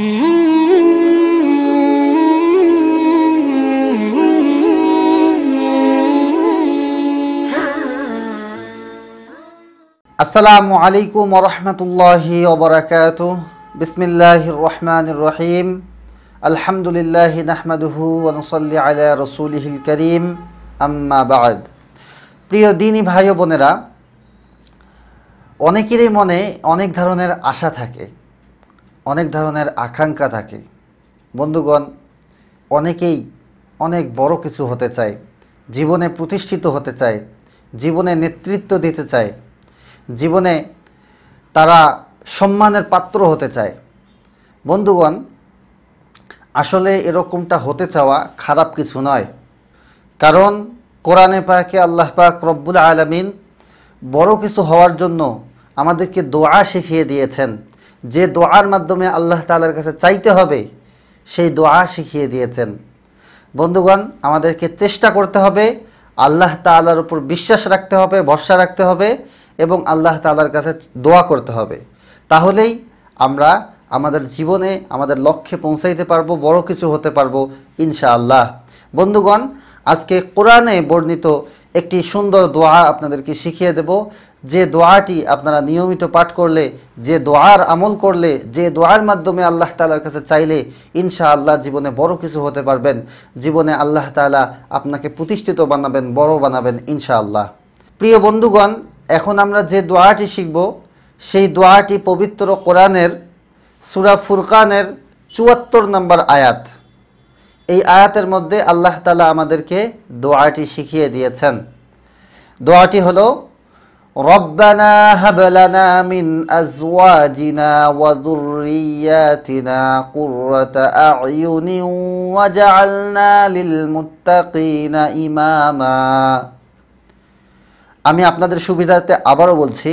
আসসালামু আলাইকুম ওরহমতুল্লাহি ওবরাকাত বিসমিল্লাহ রহমান রহিম আলহামদুলিল্লাহ নাহমাদুহু অনুসল্লি আলা রসুলহিল করিম আম্মাবাদ প্রিয় দিনী ভাই বোনেরা অনেকেরই মনে অনেক ধরনের আশা থাকে অনেক ধরনের আকাঙ্ক্ষা থাকে বন্ধুগণ অনেকেই অনেক বড় কিছু হতে চায় জীবনে প্রতিষ্ঠিত হতে চায় জীবনে নেতৃত্ব দিতে চায় জীবনে তারা সম্মানের পাত্র হতে চায় বন্ধুগণ আসলে এরকমটা হতে চাওয়া খারাপ কিছু নয় কারণ কোরআনে পাকে আল্লাহ পাক রব্বুল আলমিন বড় কিছু হওয়ার জন্য আমাদেরকে দোয়া শিখিয়ে দিয়েছেন যে দোয়ার মাধ্যমে আল্লাহ তালার কাছে চাইতে হবে সেই দোয়া শিখিয়ে দিয়েছেন বন্ধুগণ আমাদেরকে চেষ্টা করতে হবে আল্লাহ তালার উপর বিশ্বাস রাখতে হবে ভরসা রাখতে হবে এবং আল্লাহ তালার কাছে দোয়া করতে হবে তাহলেই আমরা আমাদের জীবনে আমাদের লক্ষ্যে পৌঁছাইতে পারবো বড় কিছু হতে পারবো ইনশাআল্লাহ বন্ধুগণ আজকে কোরআনে বর্ণিত একটি সুন্দর দোয়া আপনাদেরকে শিখিয়ে দেব যে দোয়াটি আপনারা নিয়মিত পাঠ করলে যে দোয়ার আমল করলে যে দোয়ার মাধ্যমে আল্লাহ তালার কাছে চাইলে ইনশা আল্লাহ জীবনে বড় কিছু হতে পারবেন জীবনে আল্লাহ তালা আপনাকে প্রতিষ্ঠিত বানাবেন বড় বানাবেন ইনশা আল্লাহ প্রিয় বন্ধুগণ এখন আমরা যে দোয়াটি শিখব সেই দোয়াটি পবিত্র কোরআনের সুরা ফুরকানের চুয়াত্তর নম্বর আয়াত এই আয়াতের মধ্যে আল্লাহ তালা আমাদেরকে দোয়াটি শিখিয়ে দিয়েছেন দোয়াটি হলো রব্বানা মিন ইমামা আমি আপনাদের সুবিধার্থে আবারও বলছি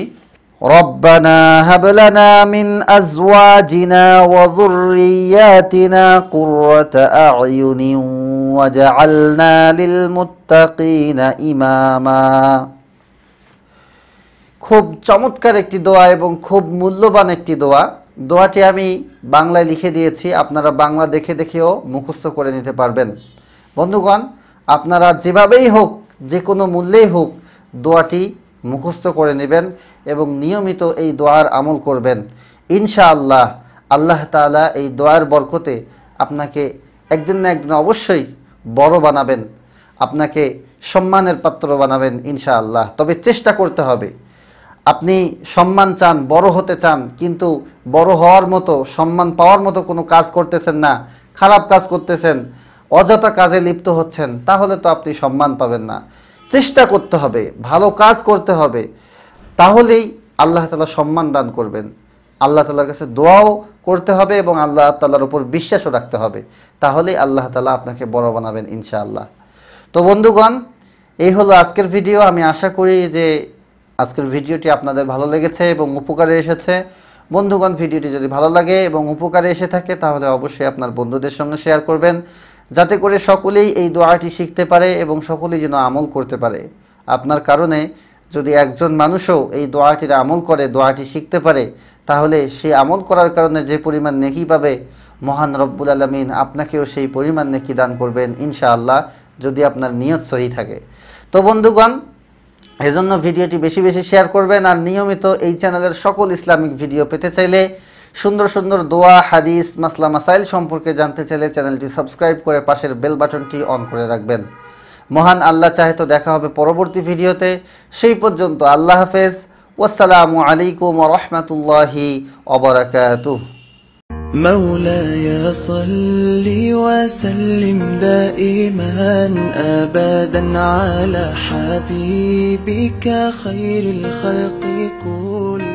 ربنا هب لنا من ازواجنا وذرياتنا قرة اعين وجعلنا للمتقين اماما খুব চমৎকার একটি দোয়া এবং খুব মূল্যবান একটি দোয়া দোয়াটি আমি বাংলায় লিখে দিয়েছি আপনারা বাংলা দেখে দেখেও মুখস্থ করে নিতে পারবেন বন্ধুগণ আপনারা যেভাবেই হোক যে কোনো মূল্যেই হোক দোয়াটি মুখস্থ করে নেবেন এবং নিয়মিত এই দোয়ার আমল করবেন ইনশা আল্লাহ আল্লাহ তালা এই দোয়ার বরকতে আপনাকে একদিন না একদিন অবশ্যই বড় বানাবেন আপনাকে সম্মানের পাত্র বানাবেন ইনশা আল্লাহ তবে চেষ্টা করতে হবে আপনি সম্মান চান বড় হতে চান কিন্তু বড় হওয়ার মতো সম্মান পাওয়ার মতো কোনো কাজ করতেছেন না খারাপ কাজ করতেছেন অযথা কাজে লিপ্ত হচ্ছেন তাহলে তো আপনি সম্মান পাবেন না চেষ্টা করতে হবে ভালো কাজ করতে হবে তাহলেই আল্লাহ তালা সম্মান দান করবেন আল্লাহ তালার কাছে দোয়াও করতে হবে এবং আল্লাহ তাল্লাহর উপর বিশ্বাসও রাখতে হবে তাহলেই আল্লাহ তালা আপনাকে বড় বানাবেন ইনশাআল্লাহ তো বন্ধুগণ এই হলো আজকের ভিডিও আমি আশা করি যে আজকের ভিডিওটি আপনাদের ভালো লেগেছে এবং উপকারে এসেছে বন্ধুগণ ভিডিওটি যদি ভালো লাগে এবং উপকারে এসে থাকে তাহলে অবশ্যই আপনার বন্ধুদের সঙ্গে শেয়ার করবেন যাতে করে সকলেই এই দোয়াটি শিখতে পারে এবং সকলেই যেন আমল করতে পারে আপনার কারণে যদি একজন মানুষও এই দোয়াটির আমল করে দোয়াটি শিখতে পারে তাহলে সে আমল করার কারণে যে পরিমাণ নেকি পাবে মহান রব্বুল আলমিন আপনাকেও সেই পরিমাণ নেকি দান করবেন ইনশাআল্লাহ যদি আপনার নিয়ত সহি থাকে তো বন্ধুগণ এজন্য ভিডিওটি বেশি বেশি শেয়ার করবেন আর নিয়মিত এই চ্যানেলের সকল ইসলামিক ভিডিও পেতে চাইলে সুন্দর সুন্দর দোয়া হাদিস মাসলা মাসাইল সম্পর্কে জানতে চাইলে চ্যানেলটি সাবস্ক্রাইব করে পাশের বেল বাটনটি অন করে রাখবেন মহান আল্লাহ চাহে তো দেখা হবে পরবর্তী ভিডিওতে সেই পর্যন্ত আল্লাহ হাফেজ والسلام عليكم ورحمة الله وبركاته مولاي صل وسلم دائما أبدا على حبيبك خير الخلق كلهم